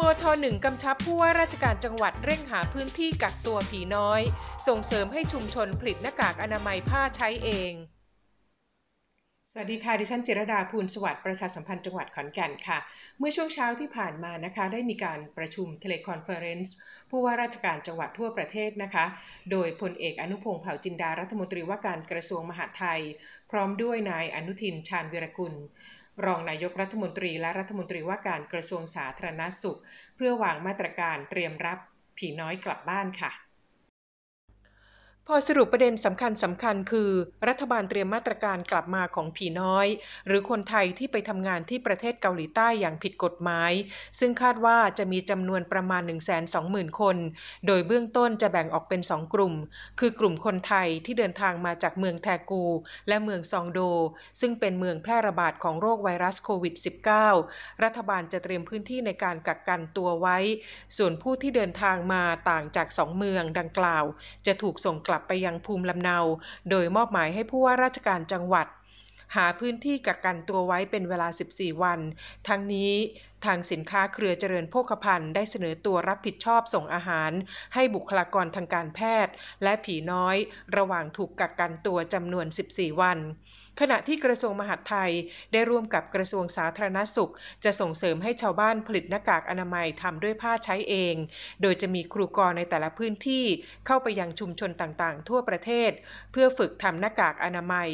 มทหนึ่งกำชับผู้ว่าราชการจังหวัดเร่งหาพื้นที่กักตัวผีน้อย ส่งเสริมให้ชุมชนผลิตหน้ากากอนามัยผ้าใช้เอง สวัสดีค่ะ ดิฉันจิรดาภูลสวัสดิ์ประชาสัมพันธ์จังหวัดขอนแก่นค่ะ เมื่อช่วงเช้าที่ผ่านมานะคะได้มีการประชุมเทเลคอนเฟอเรนซ์ผู้ว่าราชการจังหวัดทั่วประเทศนะคะ โดยพลเอกอนุพงศ์เผ่าจินดารัฐมนตรีว่าการกระทรวงมหาดไทย พร้อมด้วยนายอนุทินชาญวิรกุลรองนายกรัฐมนตรีและรัฐมนตรีว่าการกระทรวงสาธารณาสุข เพื่อวางมาตรการเตรียมรับผีน้อยกลับบ้านค่ะพอสรุปประเด็นสำคัญสำคัญคือ รัฐบาลเตรียมมาตรการกลับมาของผีน้อย หรือคนไทยที่ไปทำงานที่ประเทศเกาหลีใต้อย่างผิดกฎหมายซึ่งคาดว่าจะมีจำนวนประมาณ 120,000 คน โดยเบื้องต้นจะแบ่งออกเป็น 2 กลุ่ม คือกลุ่มคนไทยที่เดินทางมาจากเมืองแทกู และเมืองซองโด ซึ่งเป็นเมืองแพร่ระบาดของโรคไวรัสโควิด -19 รัฐบาลจะเตรียมพื้นที่ในการกักกันตัวไว้ ส่วนผู้ที่เดินทางมาต่างจาก2เมืองดังกล่าว จะถูกส่งกลับับไปยังภูมิลำเนา โดยมอบหมายให้ผู้ว่าราชการจังหวัด หาพื้นที่กักกันตัวไว้เป็นเวลา 14 วัน ทั้งนี้ทางสินค้าเครือเจริญโภคภัณฑ์ ได้เสนอตัวรับผิดชอบส่งอาหาร ให้บุคลากรทางการแพทย์ และผีน้อยระหว่างถูกกักกันตัวจำนวน 14 วัน ขณะที่กระทรวงมหาดไทยได้ร่วมกับกระทรวงสาธารณสุขจะส่งเสริมให้ชาวบ้านผลิตหน้ากากอนามัยทำด้วยผ้าใช้เอง โดยจะมีครูกรในแต่ละพื้นที่เข้าไปยังชุมชนต่างๆ ทั่วประเทศ เพื่อฝึกทำหน้ากากอนามัย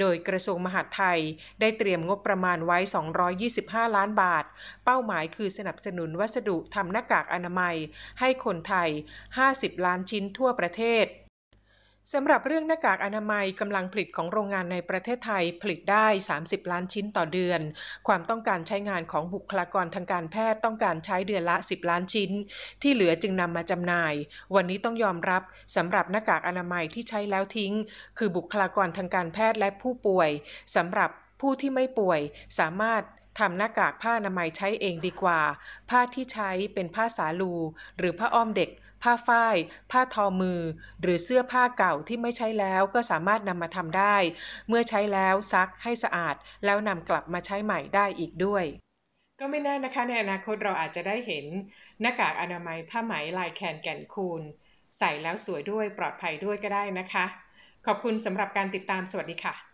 โดยกระทรวงมหาดไทยได้เตรียมงบประมาณไว้ 225 ล้านบาทเป้าหมายคือสนับสนุนวัสดุทำหน้ากากอนามัยให้คนไทย 50 ล้านชิ้นทั่วประเทศสำหรับเรื่องหน้ากากอนามัยกำลังผลิตของโรงงานในประเทศไทยผลิตได้ 30 ล้านชิ้นต่อเดือน ความต้องการใช้งานของบุคลากรทางการแพทย์ต้องการใช้เดือนละ 10 ล้านชิ้น ที่เหลือจึงนำมาจำหน่าย วันนี้ต้องยอมรับสำหรับหน้ากากอนามัยที่ใช้แล้วทิ้ง คือบุคลากรทางการแพทย์และผู้ป่วยสำหรับผู้ที่ไม่ป่วยสามารถทำหน้ากากผ้าอนามัยใช้เองดีกว่า ผ้าที่ใช้เป็นผ้าสาลูหรือผ้าอ้อมเด็ก ผ้าฝ้ายผ้าทอมือหรือเสื้อผ้าเก่าที่ไม่ใช้แล้วก็สามารถนำมาทำได้ เมื่อใช้แล้วซักให้สะอาดแล้วนำกลับมาใช้ใหม่ได้อีกด้วย ก็ไม่แน่นะคะในอนาคตเราอาจจะได้เห็น หน้ากากอนามัยผ้าไหมลายแคนแก่นคูณใส่แล้วสวยด้วยปลอดภัยด้วยก็ได้นะคะ ขอบคุณสำหรับการติดตามสวัสดีค่ะ